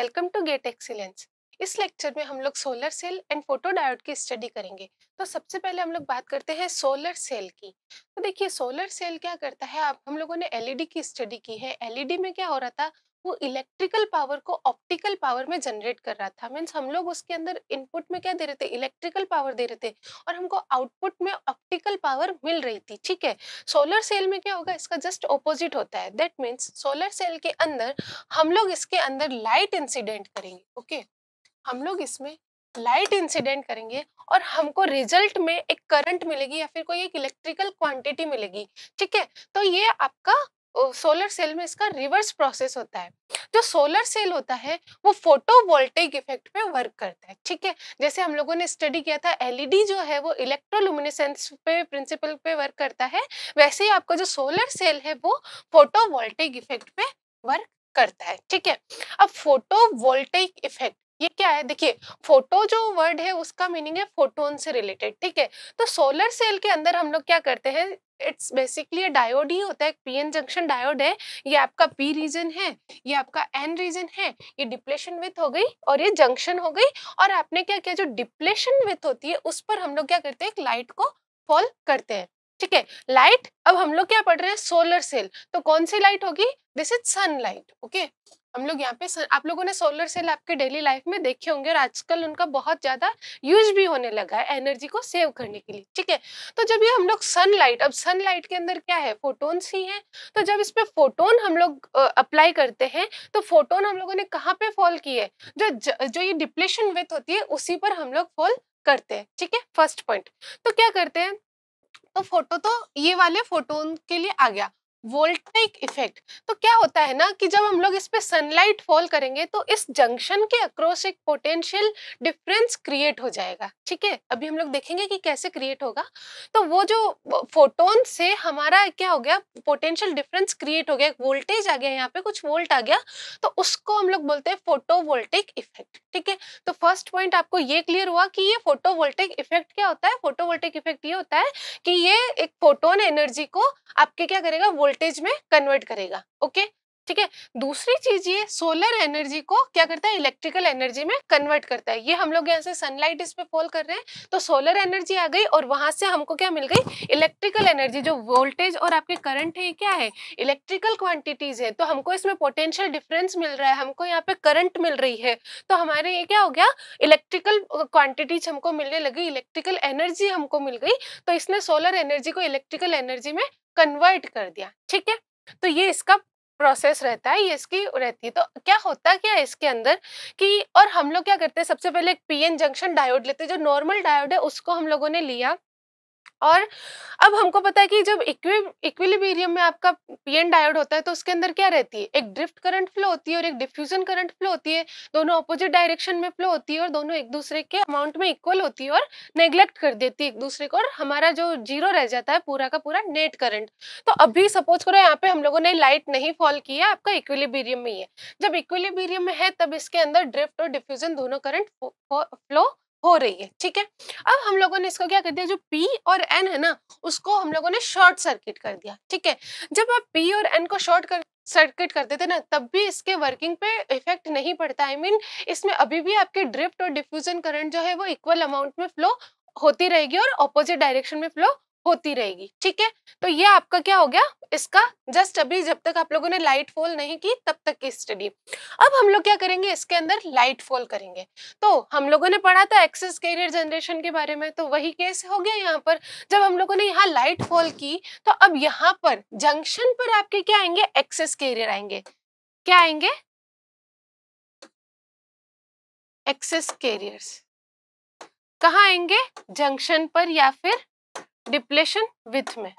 Welcome to gate excellence इस lecture में हम लोग सोलर सेल एंड फोटोडायोड की स्टडी करेंगे तो सबसे पहले हम लोग बात करते हैं सोलर सेल की तो देखिए सोलर सेल क्या करता है आप हम लोगों ने एलईडी की स्टडी की है एलईडी में क्या हो रहा था वो इलेक्ट्रिकल पावर को ऑप्टिकल पावर में जनरेट कर रहा था मीन्स हम लोग उसके अंदर इनपुट में क्या दे रहे थे इलेक्ट्रिकल पावर दे रहे थे और हमको आउटपुट में ऑप्टिकल पावर मिल रही थी ठीक है सोलर सेल में क्या होगा इसका जस्ट ऑपोजिट होता है दैट मीन्स सोलर सेल के अंदर हम लोग इसके अंदर लाइट इंसिडेंट करेंगे ओके हम लोग इसमें लाइट इंसिडेंट करेंगे और हमको रिजल्ट में एक करंट मिलेगी या फिर कोई एक इलेक्ट्रिकल क्वांटिटी मिलेगी ठीक है तो ये आपका सोलर सेल में इसका रिवर्स प्रोसेस होता है जो सोलर सेल होता है वो फोटोवोल्टेक इफेक्ट पे वर्क करता है ठीक है जैसे हम लोगों ने स्टडी किया था एलईडी जो है वो इलेक्ट्रोलुमिनेसेंस पे प्रिंसिपल पे वर्क करता है वैसे ही आपका जो सोलर सेल है वो फोटोवोल्टेक इफेक्ट पे वर्क करता है ठीक है अब फोटोवोल्टेक इफेक्ट ये क्या है देखिए फोटो जो वर्ड है उसका मीनिंग है फोटोन से रिलेटेड ठीक है तो सोलर सेल के अंदर हम लोग क्या करते हैं इट्स बेसिकली डायोड ही होता है पीएन जंक्शन डायोड है ये आपका पी रीजन है ये आपका एन रीजन है ये डिप्लेशन विथ हो गई और ये जंक्शन हो गई और आपने क्या किया जो डिप्लेशन विथ होती है उस पर हम लोग क्या करते हैं लाइट को फॉल करते हैं ठीक है लाइट अब हम लोग क्या पढ़ रहे हैं सोलर सेल तो कौन सी लाइट होगी दिस इज सनलाइट ओके हम लोग यहाँ पे सन, आप लोगों ने सोलर सेल आपके डेली लाइफ में देखे होंगे और आजकल उनका बहुत ज्यादा यूज भी होने लगा है एनर्जी को सेव करने के लिए ठीक है तो जब ये हम लोग सनलाइट अब सनलाइट के अंदर क्या है फोटोन्स ही हैं तो जब इस पे फोटोन हम लोग अप्लाई करते हैं तो फोटोन हम लोगों ने कहाँ पे फॉल की है जो जो ये डिप्लेशन वेथ होती है उसी पर हम लोग फॉल करते हैं ठीक है फर्स्ट पॉइंट तो क्या करते हैं तो फोटो तो ये वाले फोटो के लिए आ गया वोल्टाइक इफेक्ट तो क्या होता है ना कि जब हम लोग इस पे सनलाइट फॉल करेंगे तो इस जंक्शन के अक्रॉस एक पोटेंशियल डिफरेंस क्रिएट हो जाएगा ठीक है अभी हम लोग देखेंगे कि कैसे क्रिएट होगा तो वो जो फोटोन से हमारा क्या हो गया पोटेंशियल डिफरेंस क्रिएट हो गया वोल्टेज आ गया यहाँ पे कुछ वोल्ट आ गया तो उसको हम लोग बोलते हैं फोटोवोल्टिक इफेक्ट ठीक है तो फर्स्ट पॉइंट आपको ये क्लियर हुआ कि ये फोटोवोल्टिक इफेक्ट क्या होता है फोटोवोल्टिक इफेक्ट ये होता है कि ये एक फोटोन एनर्जी को आपके क्या करेगा वोल्ट वोल्टेज में कन्वर्ट करेगा ओके ठीक है दूसरी चीज ये सोलर एनर्जी को क्या करता है इलेक्ट्रिकल एनर्जी में कन्वर्ट करता है ये हम लोग यहाँ से सनलाइट इस पे फॉल कर रहे हैं तो सोलर एनर्जी आ गई और वहां से हमको क्या मिल गई इलेक्ट्रिकल एनर्जी जो वोल्टेज और आपके करंट है क्या है इलेक्ट्रिकल क्वांटिटीज है तो हमको इसमें पोटेंशियल डिफरेंस मिल रहा है हमको यहाँ पे करंट मिल रही है तो हमारे ये क्या हो गया इलेक्ट्रिकल क्वांटिटीज हमको मिलने लगी इलेक्ट्रिकल एनर्जी हमको मिल गई तो इसने सोलर एनर्जी को इलेक्ट्रिकल एनर्जी में कन्वर्ट कर दिया ठीक है तो ये इसका प्रोसेस रहता है ये इसकी रहती है तो क्या होता क्या है इसके अंदर कि और हम लोग क्या करते हैं सबसे पहले एक पीएन जंक्शन डायोड लेते हैं जो नॉर्मल डायोड है उसको हम लोगों ने लिया और अब हमको पता है कि जब इक्विलिब्रियम में आपका पीएन डायोड होता है तो उसके अंदर क्या रहती है एक ड्रिफ्ट करंट फ्लो होती है और एक डिफ्यूजन करंट फ्लो होती है दोनों अपोजिट डायरेक्शन में फ्लो होती है और दोनों एक दूसरे के अमाउंट में इक्वल होती है और नेग्लेक्ट कर देती है एक दूसरे को और हमारा जो जीरो रह जाता है पूरा का पूरा नेट करंट तो अभी सपोज करो यहाँ पे हम लोगों ने लाइट नहीं फॉल किया आपका इक्विलिब्रियम में ही है जब इक्विलिब्रियम में है तब इसके अंदर ड्रिफ्ट और डिफ्यूजन दोनों करंट फ्लो हो रही है ठीक है अब हम लोगों ने इसको क्या कर दिया जो P और N है ना उसको हम लोगों ने शॉर्ट सर्किट कर दिया ठीक है जब आप P और N को शॉर्ट कर सर्किट करते थे ना तब भी इसके वर्किंग पे इफेक्ट नहीं पड़ता आई I मीन mean, इसमें अभी भी आपके ड्रिफ्ट और डिफ्यूजन करंट जो है वो इक्वल अमाउंट में फ्लो होती रहेगी और ऑपोजिट डायरेक्शन में फ्लो होती रहेगी ठीक है तो ये आपका क्या हो गया इसका जस्ट अभी जब तक आप लोगों ने लाइट फॉल नहीं की तब तक की स्टडी अब हम लोग क्या करेंगे इसके अंदर लाइट फॉल करेंगे तो हम लोगों ने पढ़ा था एक्सेस कैरियर जनरेशन के बारे में तो वही केस हो गया यहाँ पर जब हम लोगों ने यहाँ लाइट फॉल की तो अब यहाँ पर जंक्शन पर आपके क्या आएंगे एक्सेस कैरियर आएंगे क्या आएंगे एक्सेस कैरियर्स कहाँ आएंगे जंक्शन पर या फिर डिप्लेशन विथ में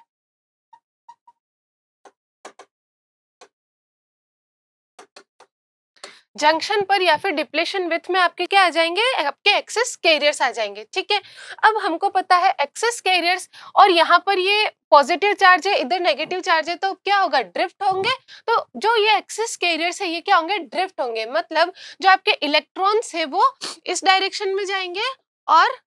जंक्शन पर या फिर डिप्लेशन विथ में आपके क्या आ जाएंगे आपके एक्सेस कैरियर्स आ जाएंगे ठीक है अब हमको पता है एक्सेस कैरियर्स और यहाँ पर ये पॉजिटिव चार्ज है इधर नेगेटिव चार्ज है तो क्या होगा ड्रिफ्ट होंगे तो जो ये एक्सेस कैरियर्स है ये क्या होंगे ड्रिफ्ट होंगे मतलब जो आपके इलेक्ट्रॉन्स है वो इस डायरेक्शन में जाएंगे और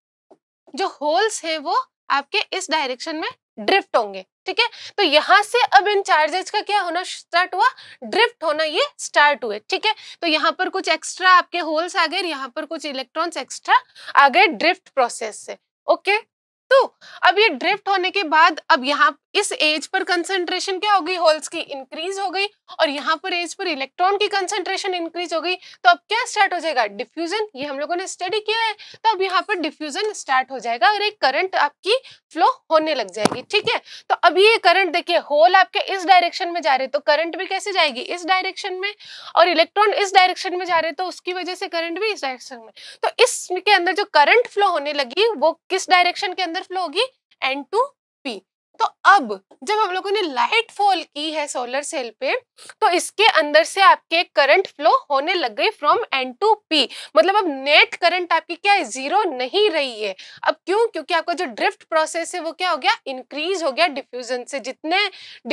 जो होल्स है वो आपके इस डायरेक्शन में ड्रिफ्ट होंगे ठीक है तो यहाँ से अब इन चार्जेस का क्या होना स्टार्ट हुआ ड्रिफ्ट होना ये स्टार्ट हुए ठीक है तो यहाँ पर कुछ एक्स्ट्रा आपके होल्स आ गए यहाँ पर कुछ इलेक्ट्रॉन्स एक्स्ट्रा आ गए ड्रिफ्ट प्रोसेस से ओके okay? तो अब ये ड्रिफ्ट होने के बाद अब यहाँ इस एज पर कंसेंट्रेशन क्या हो गई होल्स की इंक्रीज हो गई और यहाँ पर एज पर इलेक्ट्रॉन की कंसेंट्रेशन इंक्रीज हो गई तो अब क्या स्टार्ट हो जाएगा डिफ्यूजन ये हम लोगों ने स्टडी किया है तो अब यहाँ पर डिफ्यूजन स्टार्ट हो जाएगा और एक करंट आपकी फ्लो होने लग जाएगी ठीक है तो अब ये करंट देखिए होल आपके इस डायरेक्शन में जा रहे तो करंट भी कैसे जाएगी इस डायरेक्शन में और इलेक्ट्रॉन इस डायरेक्शन में जा रहे तो उसकी वजह से करंट भी इस डायरेक्शन में तो इसके अंदर जो करंट फ्लो होने लगी वो किस डायरेक्शन के अंदर अंदर फ्लो होगी एन टू पी तो अब जब हम लोगों ने लाइट फॉल की है सोलर सेल पे तो इसके अंदर से आपके करंट फ्लो होने लग गई फ्रॉम एन टू पी मतलब अब नेट करंट आपकी क्या है जीरो नहीं रही है अब क्यों क्योंकि आपका जो ड्रिफ्ट प्रोसेस है वो क्या हो गया इंक्रीज हो गया डिफ्यूजन से जितने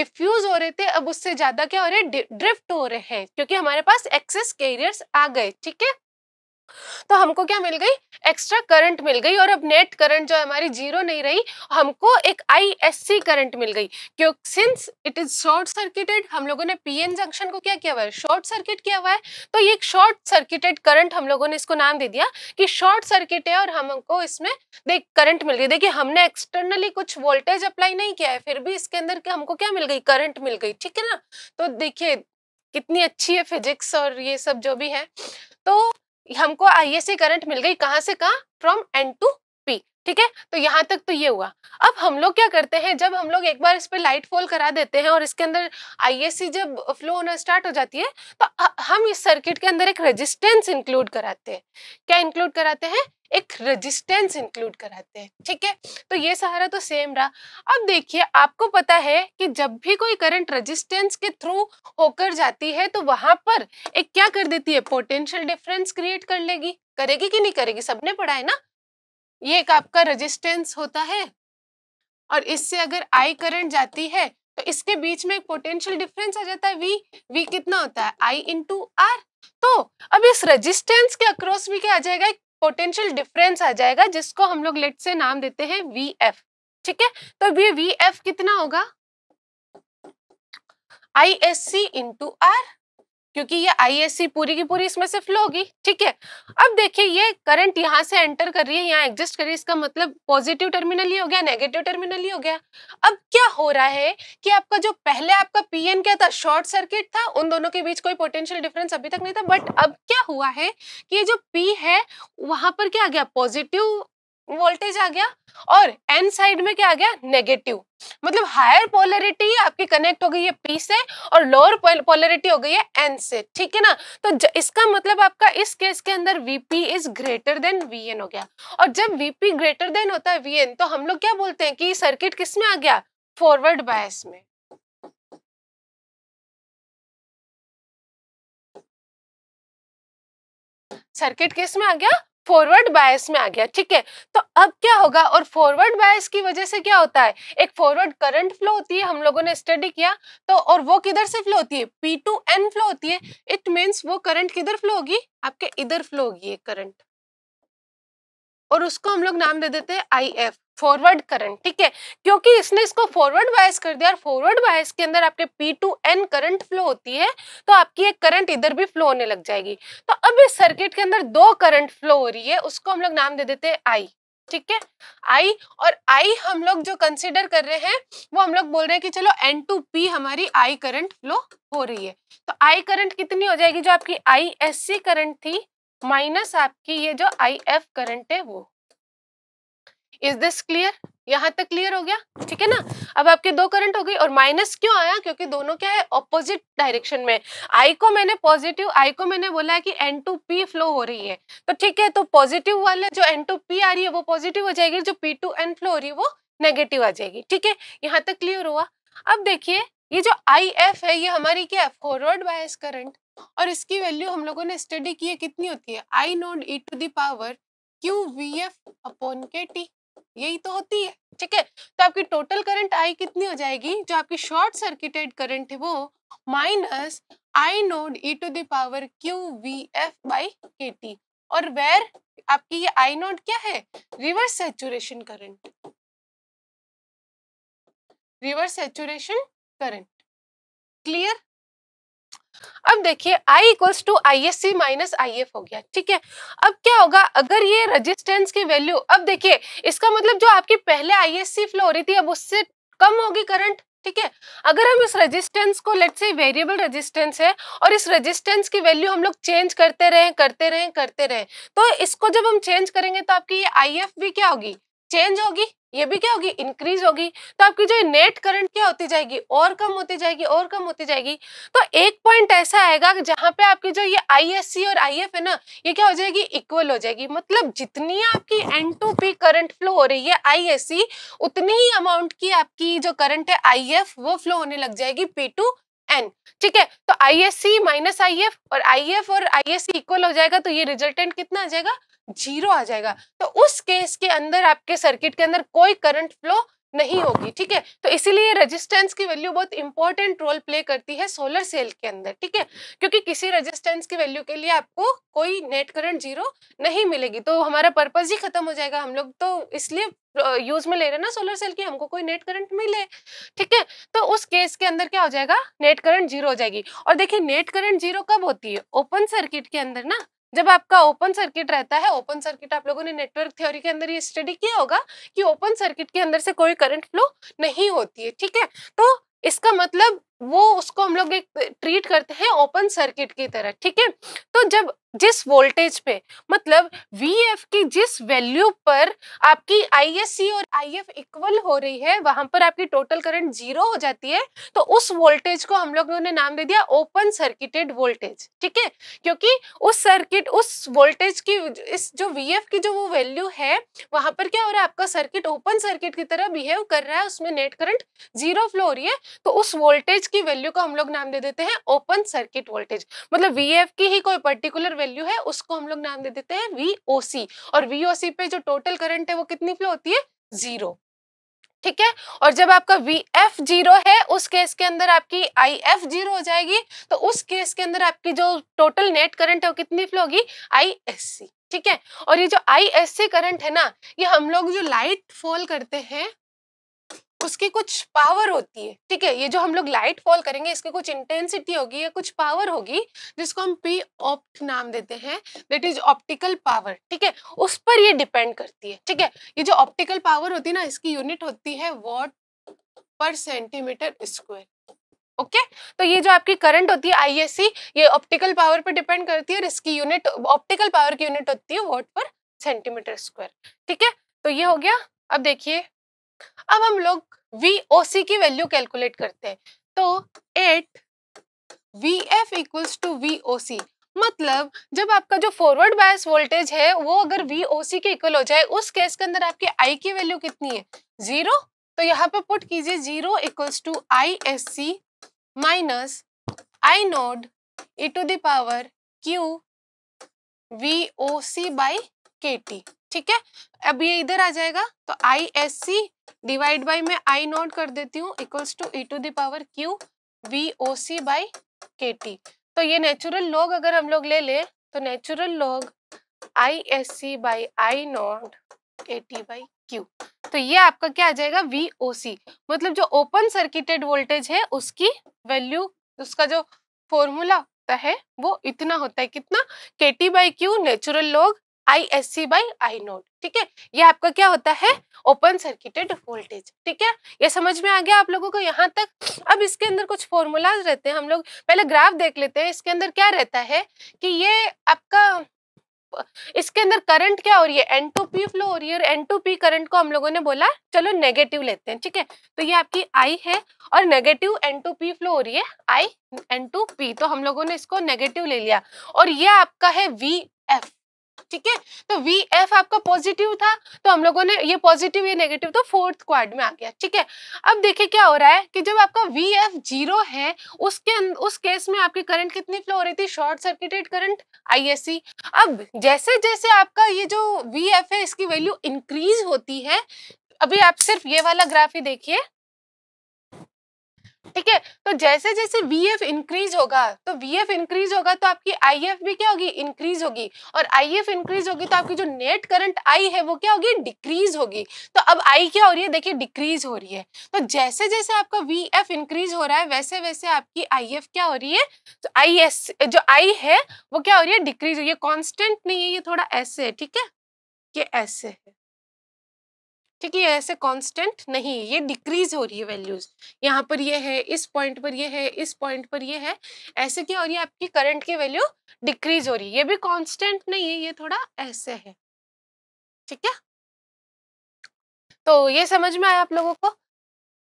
डिफ्यूज हो रहे थे अब उससे ज्यादा क्या हो रहे ड्रिफ्ट हो रहे हैं क्योंकि हमारे पास एक्सेस कैरियर्स आ गए ठीक है तो हमको क्या मिल गई एक्स्ट्रा करंट मिल गई और अब नेट करंट जो हमारी जीरो नहीं रही हमको एक आई एस सी करंट मिल गई क्योंकि since it is short circuited हम लोगों ने पी एन जंक्शन को क्या किया हुआ है शॉर्ट सर्किट किया हुआ है तो ये एक शॉर्ट सर्किटेड करंट हम लोगों ने इसको नाम दे दिया कि शॉर्ट सर्किट है और हमको इसमें देख करंट मिल गई देखिए हमने एक्सटर्नली कुछ वोल्टेज अप्लाई नहीं किया है फिर भी इसके अंदर हमको क्या मिल गई करंट मिल गई ठीक है ना तो देखिए कितनी अच्छी है फिजिक्स और ये सब जो भी है तो हमको आई सी करंट मिल गई कहाँ से कहाँ फ्रॉम एन टू पी ठीक है तो यहाँ तक तो ये हुआ अब हम लोग क्या करते हैं जब हम लोग एक बार इस पर लाइट फॉल करा देते हैं और इसके अंदर सी जब फ्लो होना स्टार्ट हो जाती है तो हम इस सर्किट के अंदर एक रेजिस्टेंस इंक्लूड कराते हैं क्या इंक्लूड कराते हैं एक रेजिस्टेंस इंक्लूड कराते हैं ठीक है तो ये सहारा तो सेम रहा अब देखिए आपको पता है कि जब भी कोई करंट रेजिस्टेंस के थ्रू होकर जाती है तो वहां पर एक क्या कर देती है पोटेंशियल डिफरेंस क्रिएट कर लेगी करेगी कि नहीं करेगी सबने पढ़ा है ना ये एक आपका रेजिस्टेंस होता है और इससे अगर आई करंट जाती है तो इसके बीच में एक पोटेंशियल डिफरेंस आ जाता है वी वी कितना होता है आई इंटू आर तो अब इस रेजिस्टेंस के अक्रॉस भी क्या आ जाएगा एक पोटेंशियल डिफरेंस आ जाएगा जिसको हम लोग लेट से नाम देते हैं वी एफ ठीक है तो ये वी एफ कितना होगा I S C into R क्योंकि ये आईएससी पूरी की पूरी इसमें से फ्लो होगी ठीक है अब देखिए ये करंट यहाँ से एंटर कर रही है यहाँ एग्जिस्ट कर रही है इसका मतलब पॉजिटिव टर्मिनल ही हो गया नेगेटिव टर्मिनल ही हो गया अब क्या हो रहा है कि आपका जो पहले आपका पीएन क्या था शॉर्ट सर्किट था उन दोनों के बीच कोई पोटेंशियल डिफरेंस अभी तक नहीं था बट अब क्या हुआ है कि ये जो पी है वहां पर क्या आ गया पॉजिटिव वोल्टेज आ गया और एन साइड में क्या आ गया नेगेटिव मतलब हायर पोलरिटी आपकी कनेक्ट हो गई है पी से और लोअर पोलरिटी हो गई है एन से ठीक है ना तो इसका मतलब आपका इस केस के अंदर VP is greater than VN हो गया और जब वीपी ग्रेटर देन होता है वीएन तो हम लोग क्या बोलते हैं कि सर्किट किस में आ गया फॉरवर्ड बायस में सर्किट किस में आ गया फॉरवर्ड बायस में आ गया ठीक है तो अब क्या होगा और फॉरवर्ड बायस की वजह से क्या होता है एक फॉरवर्ड करंट फ्लो होती है हम लोगों ने स्टडी किया तो और वो किधर से फ्लो होती है पी टू एन फ्लो होती है इट मीन्स वो करंट किधर फ्लो होगी आपके इधर फ्लो होगी ये करंट और उसको हम लोग नाम दे देते हैं आई एफ फॉरवर्ड करंट ठीक है क्योंकि इसने इसको फॉरवर्ड बायस कर दिया और फॉरवर्ड बायस के अंदर आपके P to N current flow होती है तो आपकी एक करंट इधर भी फ्लो होने लग जाएगी तो अब इस सर्किट के अंदर दो करंट फ्लो हो रही है उसको हम लोग नाम दे देते हैं आई ठीक है आई और आई हम लोग जो कंसिडर कर रहे हैं वो हम लोग बोल रहे हैं कि चलो एन टू पी हमारी आई करंट फ्लो हो रही है तो आई करंट कितनी हो जाएगी जो आपकी आई एस सी करंट थी माइनस आपकी ये जो आई एफ करंट है वो इज दिस क्लियर यहाँ तक क्लियर हो गया ठीक है ना अब आपके दो करंट हो गई और माइनस क्यों आया क्योंकि दोनों क्या है ऑपोजिट डायरेक्शन में आई को मैंने पॉजिटिव आई को मैंने बोला है कि एन टू पी फ्लो हो रही है तो ठीक है तो पॉजिटिव वाले जो एन टू पी आ रही है वो पॉजिटिव हो जाएगी जो पी टू एन फ्लो हो रही है वो नेगेटिव आ जाएगी ठीक है यहाँ तक क्लियर हुआ अब देखिए ये जो आई एफ है ये हमारी क्या है फॉरवर्ड बायस करंट और इसकी वैल्यू हम लोगों ने स्टडी की है कितनी होती है I naught E to the power Q V F upon K T यही तो होती है ठीक है तो आपकी टोटल करंट आई कितनी हो जाएगी जो आपकी शॉर्ट सर्किटेड करंट है वो minus I naught E to the power Q V F by K T और वेर आपकी ये आई नोड क्या है reverse saturation current reverse saturation current clear अब देखिए I equals to I S C minus I F हो गया ठीक है अब क्या होगा अगर ये रजिस्टेंस की वैल्यू अब देखिए इसका मतलब जो आपकी पहले आई एस सी फ्लो हो रही थी अब उससे कम होगी करंट ठीक है अगर हम इस रेजिस्टेंस को लेट से वेरिएबल रेजिस्टेंस है और इस रेजिस्टेंस की वैल्यू हम लोग चेंज करते रहे करते रहे करते रहे तो इसको जब हम चेंज करेंगे तो आपकी ये आई एफ भी क्या होगी चेंज होगी ये भी क्या होगी इंक्रीज होगी तो आपकी जो नेट करंट क्या होती जाएगी और कम होती जाएगी और कम होती जाएगी तो एक पॉइंट ऐसा आएगा जहां पे आपकी जो ये आईएससी और आईएफ है ना ये क्या हो जाएगी इक्वल हो जाएगी मतलब जितनी आपकी N to P current flow हो रही है आईएससी उतनी ही अमाउंट की आपकी जो करंट है आई वो फ्लो होने लग जाएगी पी टू एन ठीक है तो I S C minus I F और आई एफ और आई एस सी इक्वल हो जाएगा तो ये रिजल्टेंट कितना आ जाएगा जीरो आ जाएगा तो उस केस के अंदर आपके सर्किट के अंदर कोई करंट फ्लो नहीं होगी ठीक है तो इसीलिए रेजिस्टेंस की वैल्यू बहुत इंपॉर्टेंट रोल प्ले करती है सोलर सेल के अंदर ठीक है क्योंकि किसी रेजिस्टेंस की वैल्यू के लिए आपको कोई नेट करंट जीरो नहीं मिलेगी तो हमारा पर्पज ही खत्म हो जाएगा हम लोग तो इसलिए यूज में ले रहे हैं ना सोलर सेल की हमको कोई नेट करंट मिले ठीक है तो उस केस के अंदर क्या हो जाएगा नेट करंट जीरो हो जाएगी और देखिए नेट करंट जीरो कब होती है ओपन सर्किट के अंदर ना जब आपका ओपन सर्किट रहता है ओपन सर्किट आप लोगों ने नेटवर्क थ्योरी के अंदर ये स्टडी किया होगा कि ओपन सर्किट के अंदर से कोई करंट फ्लो नहीं होती है ठीक है तो इसका मतलब वो उसको हम लोग एक ट्रीट करते हैं ओपन सर्किट की तरह ठीक है तो जब जिस वोल्टेज पे मतलब वी एफ की जिस वैल्यू पर आपकी आई एस सी और आई एफ इक्वल हो रही है वहां पर आपकी टोटल करंट जीरो हो जाती है तो उस वोल्टेज को हम लोगों ने नाम दे दिया ओपन सर्किटेड वोल्टेज ठीक है क्योंकि उस सर्किट उस वोल्टेज की इस जो वी एफ की जो वो वैल्यू है वहां पर क्या हो रहा है आपका सर्किट ओपन सर्किट की तरह बिहेव कर रहा है उसमें नेट करंट जीरो फ्लो हो रही है तो उस वोल्टेज की वैल्यू को हम लोग नाम दे देते हैं ओपन सर्किट वोल्टेज मतलब वी की ही कोई पर्टिकुलर वैल्यू है उसको हम लोग नाम दे देते हैं वी और वी पे जो टोटल करंट है वो कितनी फ्लो होती है जीरो ठीक है और जब आपका वी एफ जीरो है उस केस के अंदर आपकी आई एफ जीरो हो जाएगी तो उस केस के अंदर आपकी जो टोटल नेट करंट है वो कितनी फ्लो होगी आई एस सी ठीक है और ये जो आई एस सी करंट है ना ये हम लोग जो लाइट फॉल करते हैं उसकी कुछ पावर होती है ठीक है ये जो हम लोग लाइट फॉल करेंगे इसकी कुछ इंटेंसिटी होगी या कुछ पावर होगी जिसको हम पी ऑप्ट नाम देते हैं दैट इज ऑप्टिकल पावर ठीक है उस पर ये डिपेंड करती है ठीक है ये जो ऑप्टिकल पावर होती है ना इसकी यूनिट होती है वॉट पर सेंटीमीटर स्क्वायर ओके okay? तो ये जो आपकी करंट होती है आईएससी ये ऑप्टिकल पावर पर डिपेंड करती है और इसकी यूनिट ऑप्टिकल पावर की यूनिट होती है वॉट पर सेंटीमीटर स्क्वायर ठीक है तो ये हो गया अब देखिए अब हम लोग वी की वैल्यू कैलकुलेट करते हैं तो at V F equals to V मतलब जब आपका जो फॉरवर्ड बायस वोल्टेज है वो अगर वी ओ सी के इक्वल हो जाए उस केस के अंदर आपकी आई की वैल्यू कितनी है जीरो तो यहाँ पे पुट कीजिए zero equals to I S C minus I naught E to the power Q V O C by K T ठीक है अब ये इधर आ जाएगा तो I S C divide by मैं आई नोट कर देती हूँ equals to E to the power Q V O C by K T तो ये नेचुरल लॉग अगर हम लोग ले ले तो natural log I S C by I naught A T by Q तो ये आपका क्या आ जाएगा वी ओ सी मतलब जो ओपन सर्किटेड वोल्टेज है उसकी वैल्यू उसका जो फॉर्मूला होता है वो इतना होता है कितना K T by Q natural log I S C by I naught ठीक है ये आपका क्या होता है ओपन सर्किटेड वोल्टेज ठीक है ये समझ में आ गया आप लोगों को यहाँ तक अब इसके अंदर कुछ फॉर्मूलाज रहते हैं हम लोग पहले ग्राफ देख लेते हैं इसके अंदर क्या रहता है कि ये आपका इसके अंदर करंट क्या हो रही है एन टू पी फ्लो हो रही है और एन टू पी करंट को हम लोगों ने बोला चलो नेगेटिव लेते हैं ठीक है तो ये आपकी आई है और negative N to P flow हो रही है आई एन टू पी तो हम लोगों ने इसको नेगेटिव ले लिया और ये आपका है वी एफ ठीक है तो वी एफ आपका पॉजिटिव था तो हम लोगों ने ये पॉजिटिव ये नेगेटिव तो फोर्थ क्वाड में आ गया ठीक है अब देखिए क्या हो रहा है कि जब आपका वी एफ जीरो है उसके अं-, उस केस में आपकी करंट कितनी फ्लो हो रही थी शॉर्ट सर्किटेड करंट आई अब जैसे जैसे आपका ये जो वी एफ है इसकी वैल्यू इंक्रीज होती है अभी आप सिर्फ ये वाला ग्राफ ही देखिए ठीक है तो जैसे जैसे वी एफ इंक्रीज होगा तो वी एफ इंक्रीज होगा तो आपकी आई एफ भी क्या होगी इंक्रीज होगी और आई एफ इंक्रीज होगी तो आपकी जो नेट करंट आई है वो क्या होगी डिक्रीज होगी तो अब आई क्या हो रही है देखिए डिक्रीज हो रही है तो जैसे जैसे आपका वी एफ इंक्रीज हो रहा है वैसे वैसे आपकी आई एफ क्या हो रही है तो आई एस जो आई है वो क्या हो रही है डिक्रीज हो रही है कॉन्स्टेंट नहीं है ये थोड़ा ऐसे है ठीक है ये ऐसे है ठीक है ऐसे कांस्टेंट नहीं है ये डिक्रीज हो रही है वैल्यूज यहाँ पर ये है इस पॉइंट पर ये है इस पॉइंट पर ये है ऐसे क्या हो रही है आपकी करंट की वैल्यू डिक्रीज हो रही है ये भी कांस्टेंट नहीं है ये थोड़ा ऐसे है ठीक है तो ये समझ में आया आप लोगों को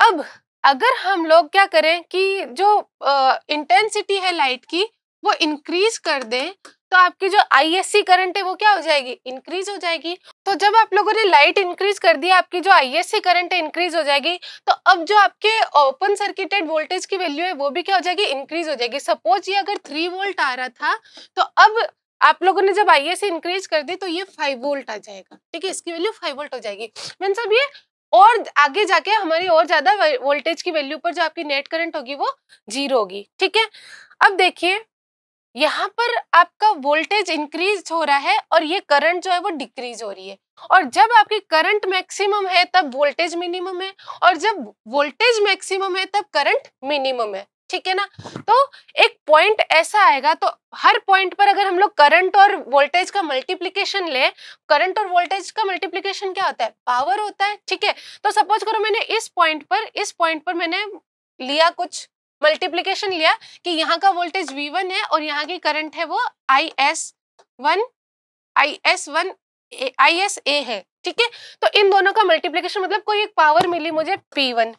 अब अगर हम लोग क्या करें कि जो इंटेंसिटी है लाइट की वो इंक्रीज कर दें तो आपकी जो आई एस सी करंट है वो क्या हो जाएगी इंक्रीज हो जाएगी तो जब आप लोगों ने लाइट इंक्रीज कर दिया आपकी जो आईएससी करंट है इंक्रीज हो जाएगी तो अब जो आपके ओपन सर्किटेड वोल्टेज की वैल्यू है वो भी क्या हो जाएगी इंक्रीज हो जाएगी सपोज ये अगर थ्री वोल्ट आ रहा था तो अब आप लोगों ने जब आईएससी इंक्रीज कर दी तो ये फाइव वोल्ट आ जाएगा ठीक है इसकी वैल्यू फाइव वोल्ट हो जाएगी मीन सब ये और आगे जाके हमारी और ज्यादा वोल्टेज की वैल्यू पर जो आपकी नेट करंट होगी वो जीरो होगी ठीक है अब देखिए यहाँ पर आपका वोल्टेज इंक्रीज हो रहा है और ये करंट जो है वो डिक्रीज हो रही है और जब आपकी करंट मैक्सिमम है तब वोल्टेज मिनिमम है और जब वोल्टेज मैक्सिमम है तब करंट मिनिमम है ठीक है ना तो एक पॉइंट ऐसा आएगा तो हर पॉइंट पर अगर हम लोग करंट और वोल्टेज का मल्टीप्लीकेशन ले करंट और वोल्टेज का मल्टीप्लीकेशन क्या होता है पावर होता है ठीक है तो सपोज करो मैंने इस पॉइंट पर इस पॉइंट पर मैंने लिया कुछ मल्टीप्लीकेशन लिया कि यहाँ का वोल्टेज वी वन है और यहाँ की करंट है वो I S one I S one I S A है ठीक है तो इन दोनों का मल्टीप्लीकेशन मतलब कोई एक पावर मिली मुझे पी वन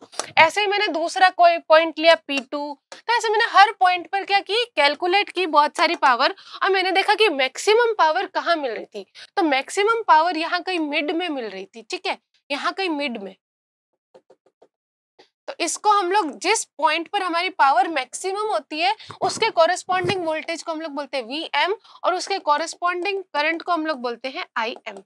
ऐसे ही मैंने दूसरा कोई पॉइंट लिया पी टू तो ऐसे मैंने हर पॉइंट पर क्या की कैलकुलेट की बहुत सारी पावर और मैंने देखा कि मैक्सिमम पावर कहाँ मिल रही थी तो मैक्सिमम पावर यहाँ कहीं मिड में मिल रही थी ठीक है यहाँ कहीं मिड में तो इसको हम लोग जिस पॉइंट पर हमारी पावर मैक्सिमम होती है उसके कॉरेस्पॉन्डिंग वोल्टेज को हम लोग बोलते हैं वी एम और उसके कॉरेस्पॉन्डिंग करंट को हम लोग बोलते हैं आई एम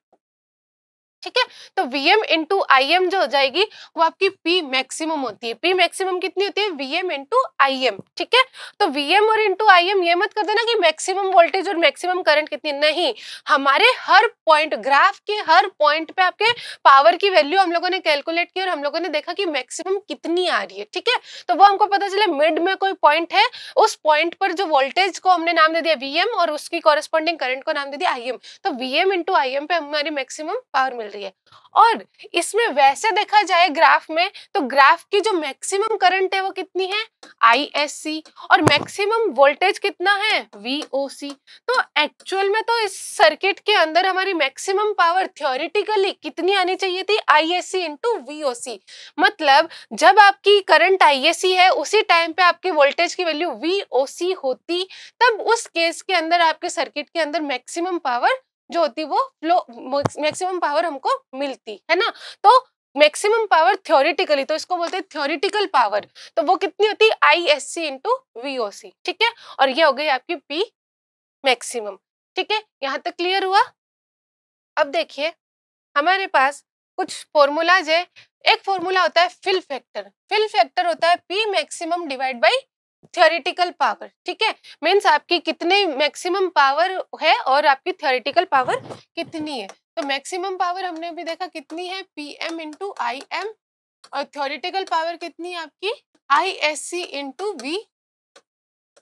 ठीक है तो एम इंटू आई एम जो हो जाएगी वो आपकी पी मैक्सिमम होती है पी मैक्सिमम कितनी होती है वीएम इंटू आई एम ठीक है तो एम और इंटू आई एम ये मत कर देना कि मैक्सिमम वोल्टेज और मैक्सिमम करंट कितनी नहीं हमारे हर पॉइंट ग्राफ के हर पॉइंट पे आपके पावर की वैल्यू हम लोगों ने कैलकुलेट की और हम लोगों ने देखा कि मैक्सिमम कितनी आ रही है ठीक है तो वो हमको पता चले मिड में कोई पॉइंट है उस पॉइंट पर जो वोल्टेज को हमने नाम दे दिया वीएम और उसकी कॉरेस्पॉन्डिंग करंट को नाम दे दिया Im तो वीएम इंटू आई एम पे हमारी मैक्सिमम पावर मिल चल रही है और इसमें वैसे देखा जाए ग्राफ में तो ग्राफ की जो मैक्सिमम करंट है वो कितनी है आई और मैक्सिमम वोल्टेज कितना है वी तो एक्चुअल में तो इस सर्किट के अंदर हमारी मैक्सिमम पावर थ्योरिटिकली कितनी आनी चाहिए थी I S C into V मतलब जब आपकी करंट आई है उसी टाइम पे आपके वोल्टेज की वैल्यू वी होती तब उस केस के अंदर आपके सर्किट के अंदर मैक्सिमम पावर जो होती वो लो मैक्सिमम पावर हमको मिलती है ना तो मैक्सिमम पावर थ्योरिटिकली तो इसको बोलते हैं थ्योरिटिकल पावर तो वो कितनी होती है आई एस सी इंटू सी ठीक है और ये हो गई आपकी पी मैक्सिमम ठीक है यहाँ तक क्लियर हुआ अब देखिए हमारे पास कुछ फॉर्मूलाज है एक फॉर्मूला होता है फिल फैक्टर फिल फैक्टर होता है P maximum divide by theoretical power ठीक है मीन्स आपकी कितने मैक्सिमम पावर है और आपकी थियोरिटिकल पावर कितनी है तो मैक्सिमम पावर हमने अभी देखा कितनी है P M into I M और थियोरिटिकल पावर कितनी है आपकी I S C into V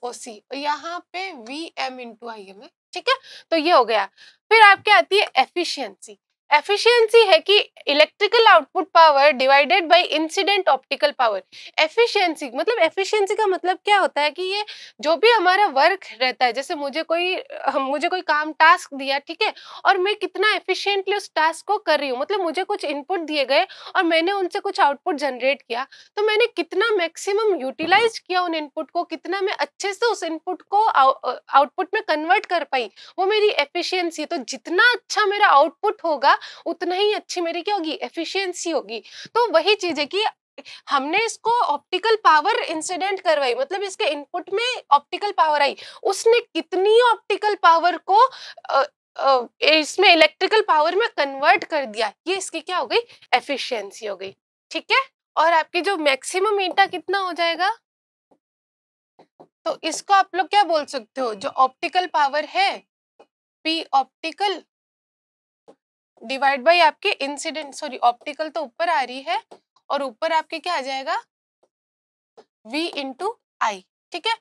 O C यहाँ पे V M into I M है ठीक है तो ये हो गया फिर आपके आती है एफिशियंसी एफिशिएंसी है कि electrical output power divided by incident optical power efficiency मतलब एफिशिएंसी का मतलब क्या होता है कि ये जो भी हमारा वर्क रहता है जैसे मुझे कोई मुझे कोई काम टास्क दिया ठीक है और मैं कितना एफिशिएंटली उस टास्क को कर रही हूँ मतलब मुझे कुछ इनपुट दिए गए और मैंने उनसे कुछ आउटपुट जनरेट किया तो मैंने कितना मैक्सिमम यूटिलाइज किया उन इनपुट को कितना मैं अच्छे से उस इनपुट को आउटपुट में कन्वर्ट कर पाई वो मेरी एफिशियंसी तो जितना अच्छा मेरा आउटपुट होगा होगा उतना ही अच्छी मेरी क्या होगी एफिशिएंसी होगी तो वही चीज है कि हमने इसको ऑप्टिकल पावर इंसिडेंट करवाई मतलब इसके इनपुट में ऑप्टिकल पावर आई उसने कितनी ऑप्टिकल पावर को आ, आ, इसमें इलेक्ट्रिकल पावर में कन्वर्ट कर दिया ये इसकी क्या हो गई एफिशिएंसी हो गई ठीक है और आपकी जो मैक्सिमम ईटा कितना हो जाएगा तो इसको आप लोग क्या बोल सकते हो जो ऑप्टिकल पावर है पी ऑप्टिकल डिवाइड बाई आपके इंसिडेंट सॉरी ऑप्टिकल तो ऊपर आ रही है और ऊपर आपके क्या आ जाएगा v इंटू आई ठीक है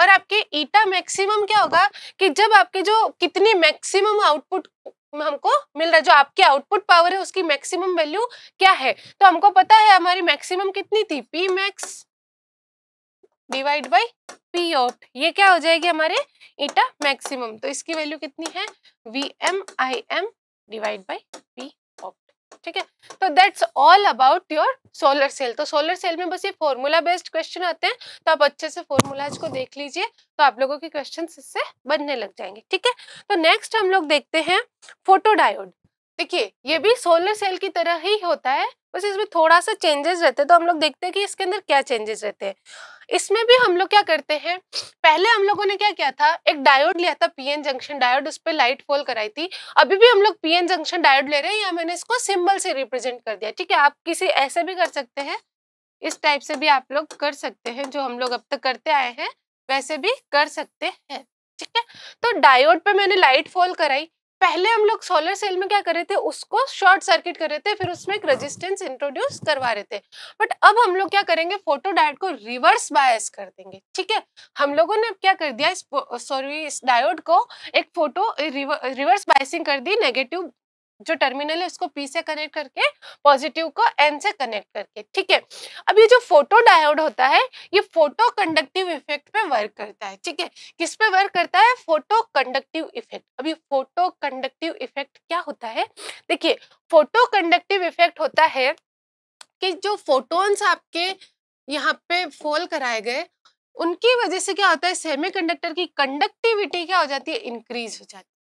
और आपके ईटा मैक्सिमम क्या होगा कि जब आपके जो कितनी मैक्सिमम आउटपुट हमको मिल रहा है जो आपकी आउटपुट पावर है उसकी मैक्सिमम वैल्यू क्या है तो हमको पता है हमारी मैक्सिमम कितनी थी P max divide by P out ये क्या हो जाएगी हमारे ईटा मैक्सिमम तो इसकी वैल्यू कितनी है V M I M divide by P opt ठीक है तो that's all about your solar cell तो सोलर सेल में बस ये फॉर्मूला बेस्ड क्वेश्चन आते हैं तो आप अच्छे से फॉर्मूलाज को देख लीजिए तो आप लोगों के क्वेश्चन इससे बनने लग जाएंगे ठीक है तो नेक्स्ट हम लोग देखते हैं फोटोडायोड देखिए ये भी सोलर सेल की तरह ही होता है बस इसमें थोड़ा सा चेंजेस रहते हैं तो हम लोग देखते हैं कि इसके अंदर क्या चेंजेस रहते हैं इसमें भी हम लोग क्या करते हैं पहले हम लोगों ने क्या किया था एक डायोड लिया था पीएन जंक्शन डायोड उस पर लाइट फॉल कराई थी अभी भी हम लोग पीएन जंक्शन डायोड ले रहे हैं या मैंने इसको सिंबल से रिप्रेजेंट कर दिया ठीक है आप किसी ऐसे भी कर सकते हैं इस टाइप से भी आप लोग कर सकते हैं जो हम लोग अब तक करते आए हैं वैसे भी कर सकते हैं ठीक है तो डायोड पे मैंने लाइट फॉल कराई पहले हम लोग सोलर सेल में क्या कर रहे थे उसको शॉर्ट सर्किट कर रहे थे फिर उसमें एक रेजिस्टेंस हाँ। इंट्रोड्यूस करवा रहे थे बट अब हम लोग क्या करेंगे फोटो डायोड को रिवर्स बायस कर देंगे ठीक है हम लोगों ने क्या कर दिया इस सॉरी इस डायोड को एक फोटो रिवर्स बायसिंग कर दी नेगेटिव जो टर्मिनल है इसको पी से कनेक्ट करके पॉजिटिव को एन से कनेक्ट करके ठीक है अब ये जो फोटो डायोड होता है ये फोटो कंडक्टिव इफेक्ट पे वर्क करता है ठीक है किस पे वर्क करता है फोटो कंडक्टिव इफेक्ट अभी फोटो कंडक्टिव इफेक्ट क्या होता है देखिए फोटो कंडक्टिव इफेक्ट होता है कि जो फोटोन्स आपके यहाँ पे फॉल कराए गए उनकी वजह से क्या होता है सेमीकंडक्टर की कंडक्टिविटी क्या हो जाती है इंक्रीज हो जाती है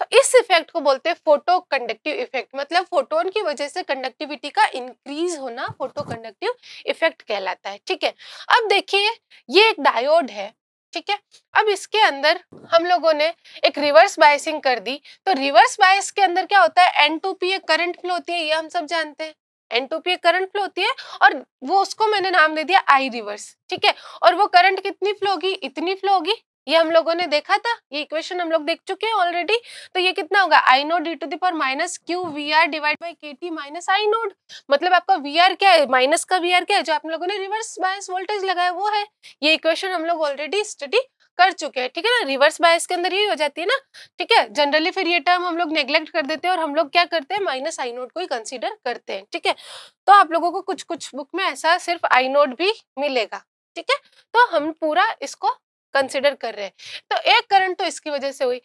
तो इस इफेक्ट को बोलते हैं फोटो कंडक्टिव इफेक्ट मतलब फोटोन की वजह से कंडक्टिविटी का इंक्रीज होना फोटो कंडक्टिव इफेक्ट कहलाता है ठीक है अब देखिए ये एक डायोड है ठीक है अब इसके अंदर हम लोगों ने एक रिवर्स बायसिंग कर दी तो रिवर्स बायस के अंदर क्या होता है एन टू पी एक करंट फ्लो होती है ये हम सब जानते हैं एन टू पी एक करंट फ्लो होती है और वो उसको मैंने नाम दे दिया आई रिवर्स ठीक है और वो करंट कितनी फ्लो होगी इतनी फ्लो होगी ये हम लोगों ने देखा था ये इक्वेशन हम लोग देख चुके हैं ऑलरेडी तो ये कितना होगा I naught D to the power minus Q V R divide by K T minus I naught मतलब आपका वी आर क्या है माइनस का वी आर क्या है जो आप लोगों ने रिवर्स बायस वोल्टेज लगाया वो है ये इक्वेशन हम लोग ऑलरेडी स्टडी कर चुके हैं ठीक है ना रिवर्स बायस के अंदर यही हो जाती है ना ठीक है जनरली फिर ये टर्म हम लोग नेग्लेक्ट कर देते हैं और हम लोग क्या करते हैं माइनस आई नोड को ही कंसिडर करते हैं ठीक है तो आप लोगों को कुछ कुछ बुक में ऐसा सिर्फ आई नोड भी मिलेगा ठीक है तो हम पूरा इसको कंसिडर कर रहे हैं तो एक करंट तो इसकी वजह से हुई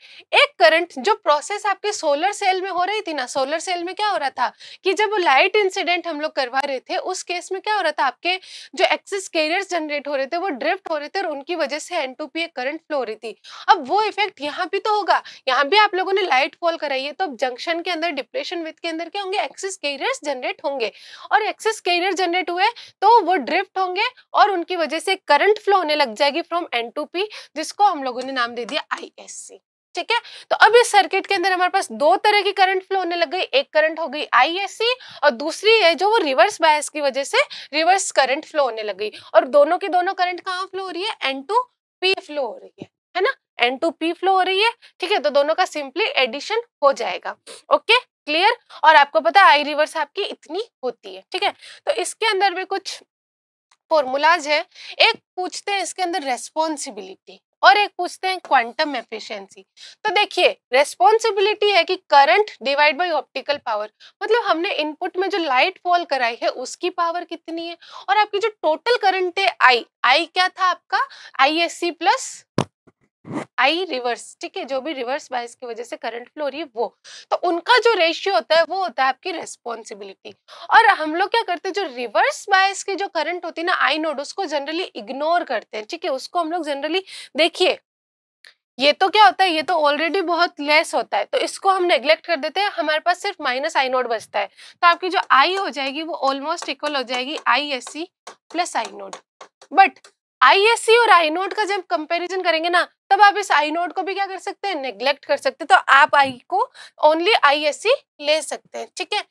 एक करंट जो प्रोसेस आपके सोलर सेल में हो रही थी ना सोलर सेल में क्या हो रहा था कि जब लाइट इंसिडेंट हम लोग करवा रहे थे उस केस में क्या हो रहा था आपके जो एक्सेस कैरियर्स जनरेट हो रहे थे वो ड्रिफ्ट हो रहे थे और उनकी वजह से एन टू पी एक करंट फ्लो हो रही थी अब वो इफेक्ट यहाँ भी तो होगा यहाँ भी आप लोगों ने लाइट फॉल कराई है तो अब जंक्शन के अंदर डिप्रेशन विथ के अंदर क्या होंगे एक्सेस कैरियर्स जनरेट होंगे और एक्सेस कैरियर जनरेट हुए तो वो ड्रिफ्ट होंगे और उनकी वजह से करंट फ्लो होने लग जाएगी from N to P P जिसको हम लोगों ने नाम दे दिया आई एस सी ठीक है तो अब इस सर्किट के अंदर हमारे पास दो तरह की करंट फ्लो होने लग गई एक करंट हो गई आई एस सी और दूसरी है जो वो रिवर्स बायस की वजह से रिवर्स करंट फ्लो होने लग गई और दोनों की दोनों करंट कहाँ फ्लो हो रही है एन टू पी फ्लो हो रही है है ना एन टू पी फ्लो हो रही है ठीक है तो दोनों का सिंपली एडिशन हो जाएगा ओके क्लियर और आपको पता है आई रिवर्स आपकी इतनी होती है ठीक है तो इसके अंदर भी कुछ फॉर्मूलाज है एक पूछते हैं इसके अंदर रेस्पॉन्सिबिलिटी और एक पूछते हैं क्वांटम एफिशिएंसी तो देखिए रेस्पॉन्सिबिलिटी है कि current divide by optical power मतलब हमने इनपुट में जो लाइट फॉल कराई है उसकी पावर कितनी है और आपकी जो टोटल करंट है आई आई क्या था आपका I S C plus I reverse ठीक है जो भी रिवर्स बायस की वजह से करंट फ्लो रही है वो तो उनका जो रेशियो होता है वो होता है आपकी रेस्पॉन्सिबिलिटी और हम लोग क्या करते हैं जो रिवर्स बायस की जो करंट होती है ना आई नोड उसको जनरली इग्नोर करते हैं ठीक है उसको हम लोग जनरली देखिए ये तो क्या होता है ये तो ऑलरेडी बहुत लेस होता है तो इसको हम नेग्लेक्ट कर देते हैं हमारे पास सिर्फ माइनस आई नोड बचता है तो आपकी जो आई हो जाएगी वो ऑलमोस्ट इक्वल हो जाएगी I S C plus I naught but ISC e और आई नोट का जब कंपैरिजन करेंगे ना तब आप इस आई नोट को भी क्या कर सकते हैं नेग्लेक्ट कर सकते हैं तो आप आई को ओनली आईएससी e ले सकते हैं ठीक है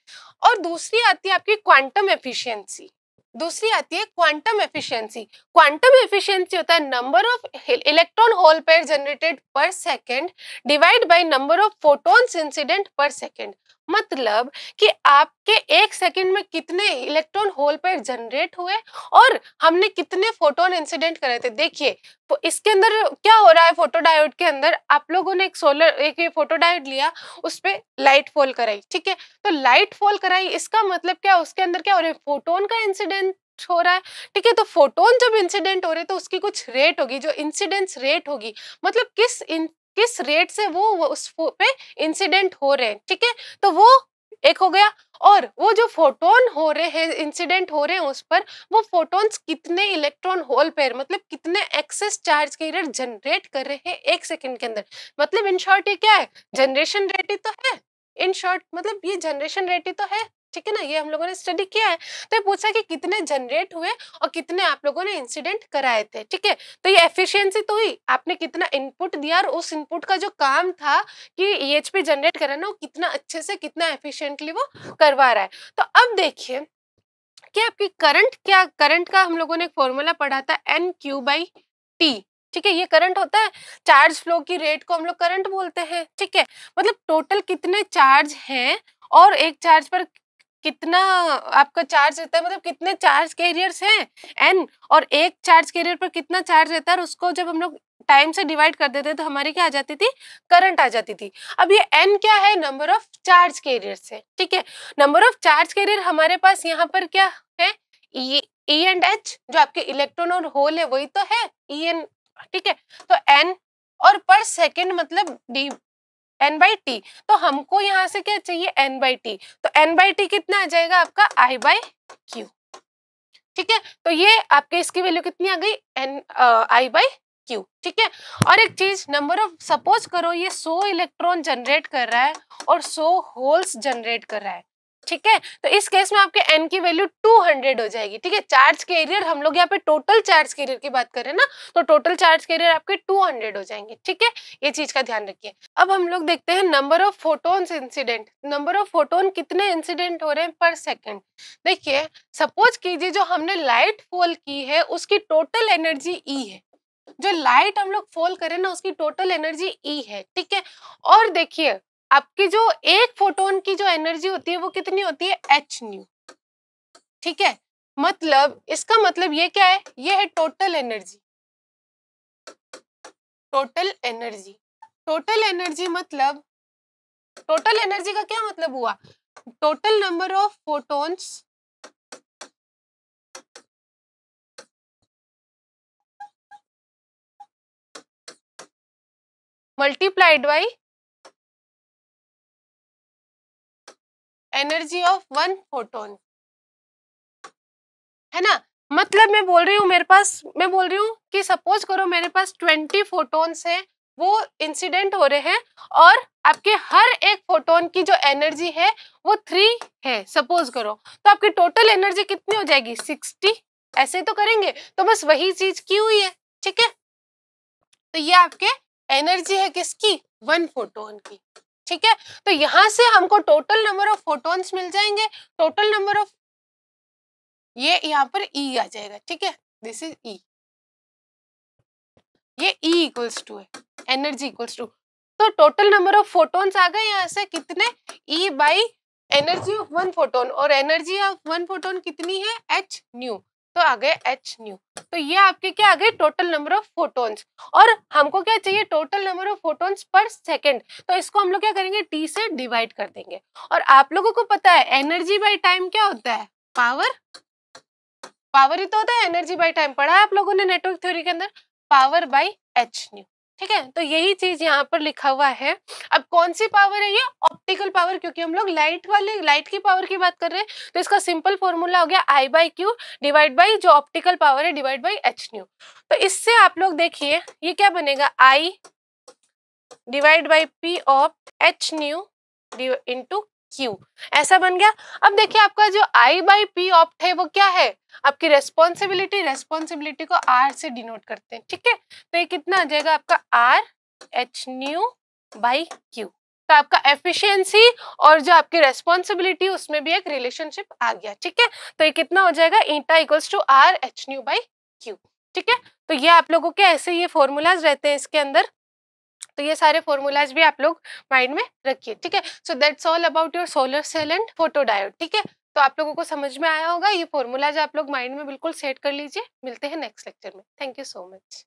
और दूसरी आती है आपकी क्वांटम एफिशिएंसी दूसरी आती है क्वांटम एफिशिएंसी क्वांटम एफिशिएंसी होता है number of electron hole pair generated per second divide by number of photons incident per second मतलब कि आपके एक सेकंड में कितने इलेक्ट्रॉन होल पेयर जनरेट हुए और हमने कितने फोटोन इंसिडेंट करे थे देखिए तो इसके अंदर क्या हो रहा है फोटोडायोड के अंदर आप लोगों ने एक सोलर एक ये फोटोडायोड लिया उस पर लाइट फॉल कराई ठीक है तो लाइट फॉल कराई इसका मतलब क्या उसके अंदर क्या हो रहा है फोटोन का इंसिडेंट हो रहा है ठीक है तो फोटोन जब इंसिडेंट हो रहे तो उसकी कुछ रेट होगी जो इंसिडेंस रेट होगी मतलब किस किस रेट से वो, उस पे इंसिडेंट हो रहे हैं ठीक है तो वो एक हो गया और वो जो फोटोन हो रहे हैं इंसिडेंट हो रहे हैं उस पर वो फोटॉन्स कितने इलेक्ट्रॉन होल पेयर मतलब कितने एक्सेस चार्ज कैरियर जनरेट कर रहे हैं एक सेकंड के अंदर मतलब इन शॉर्ट ये क्या है जनरेशन रेट ही तो है इन शॉर्ट मतलब ये जनरेशन रेट ही तो है ठीक है ना ये हम लोगों ने स्टडी किया है तो ये पूछा कि कितने जनरेट हुए और कितने आप लोगों ने इंसिडेंट कराए थे ठीक है तो ये एफिशिएंसी तो ही आपने कितना इनपुट दिया और उस इनपुट का जो काम था कि ई e जनरेट ना वो कितना अच्छे से कितना एफिशियंटली वो करवा रहा है तो अब देखिए कि आपकी करंट क्या करंट का हम लोगों ने एक फॉर्मूला पढ़ा था एन क्यू बाई टी ठीक है ये करंट होता है चार्ज फ्लो की रेट को हम लोग करंट बोलते हैं ठीक है मतलब टोटल कितने चार्ज हैं और एक चार्ज पर कितना आपका चार्ज रहता है मतलब कितने चार्ज कैरियर्स हैं एन और एक चार्ज कैरियर पर कितना चार्ज रहता है और उसको जब हम लोग टाइम से डिवाइड कर देते तो हमारी क्या आ जाती थी करंट आ जाती थी अब ये एन क्या है नंबर ऑफ चार्ज कैरियर्स है ठीक है नंबर ऑफ चार्ज कैरियर हमारे पास यहाँ पर क्या है ई एंड एच जो आपके इलेक्ट्रॉन और होल है वही तो है ई e एन ठीक है तो एन और पर सेकेंड मतलब डी एन बाई टी तो हमको यहाँ से क्या चाहिए एन बाई टी तो एन बाई टी कितना आ जाएगा आपका आई बाई क्यू ठीक है तो ये आपके इसकी वैल्यू कितनी आ गई एन आई बाई क्यू ठीक है और एक चीज नंबर ऑफ सपोज करो ये सो इलेक्ट्रॉन जनरेट कर रहा है और सो होल्स जनरेट कर रहा है ठीक है तो इस केस में आपके एन की वैल्यू 200 हो जाएगी ठीक है चार्ज कैरियर हम लोग यहाँ पे टोटल चार्ज कैरियर की बात करें ना तो टोटल चार्ज कैरियर आपके 200 हो जाएंगे ठीक है ये चीज का ध्यान रखिए अब हम लोग देखते हैं number of photons incident number of photon कितने इंसिडेंट हो रहे हैं पर सेकेंड देखिए सपोज कीजिए जो हमने लाइट फॉल की है उसकी टोटल एनर्जी ई है जो लाइट हम लोग फॉल करें ना उसकी टोटल एनर्जी ई है ठीक है और देखिए आपकी जो एक फोटोन की जो एनर्जी होती है वो कितनी होती है एच न्यू ठीक है मतलब इसका मतलब ये क्या है ये है total energy total energy total energy मतलब टोटल एनर्जी का क्या मतलब हुआ total number of photons multiplied by energy of one photon है ना मतलब मैं बोल रही हूँ मेरे पास मैं बोल रही हूँ कि सपोज करो मेरे पास ट्वेंटी फोटोन्स हैं वो इंसिडेंट हो रहे हैं और आपके हर एक फोटोन की जो एनर्जी है वो थ्री है सपोज करो तो आपकी टोटल एनर्जी कितनी हो जाएगी सिक्सटी ऐसे तो करेंगे तो बस वही चीज की हुई है ठीक है तो ये आपके एनर्जी है किसकी वन फोटोन की ठीक है तो यहां से हमको टोटल नंबर ऑफ फोटोन्स मिल जाएंगे टोटल नंबर ऑफ ये यहाँ पर ई e आ जाएगा ठीक है दिस इज ई ये ई इक्वल्स टू है एनर्जी इक्वल्स टू तो टोटल नंबर ऑफ फोटोन्स आ गए यहाँ से कितने E by energy of one photon और एनर्जी ऑफ वन फोटोन कितनी है एच न्यू तो आ गए एच न्यू तो ये आपके क्या आ गए टोटल नंबर ऑफ फोटोन्स और हमको क्या चाहिए total number of photons per second तो इसको हम लोग क्या करेंगे टी से डिवाइड कर देंगे और आप लोगों को पता है एनर्जी बाई टाइम क्या होता है पावर पावर ही तो होता है एनर्जी बाई टाइम पढ़ा है आप लोगों ने नेटवर्क थ्योरी के अंदर पावर बाई एच न्यू ठीक है तो यही चीज यहाँ पर लिखा हुआ है अब कौन सी पावर है ये ऑप्टिकल पावर क्योंकि हम लोग लाइट वाले लाइट की पावर की बात कर रहे हैं तो इसका सिंपल फॉर्मूला हो गया I by Q divide by जो ऑप्टिकल पावर है डिवाइड बाई एच न्यू तो इससे आप लोग देखिए ये क्या बनेगा I divide by P of H nu into Q ऐसा बन गया अब देखिए आपका जो आई बाई पी ऑप्ट है वो क्या है आपकी रेस्पॉन्सिबिलिटी रेस्पॉन्सिबिलिटी को आर से डिनोट करते हैं ठीक है तो ये कितना आ जाएगा आपका R H nu by Q तो आपका एफिशिएंसी और जो आपकी रेस्पॉन्सिबिलिटी उसमें भी एक रिलेशनशिप आ गया ठीक है तो ये कितना हो जाएगा eta equals to R H nu by Q ठीक है तो ये आप लोगों के ऐसे ये फॉर्मूलाज रहते हैं इसके अंदर तो ये सारे फॉर्मूलाज भी आप लोग माइंड में रखिए ठीक है so that's all about your solar cell and photodiode ठीक है तो आप लोगों को समझ में आया होगा ये फॉर्मूलाज आप लोग माइंड में बिल्कुल सेट कर लीजिए मिलते हैं नेक्स्ट लेक्चर में थैंक यू सो मच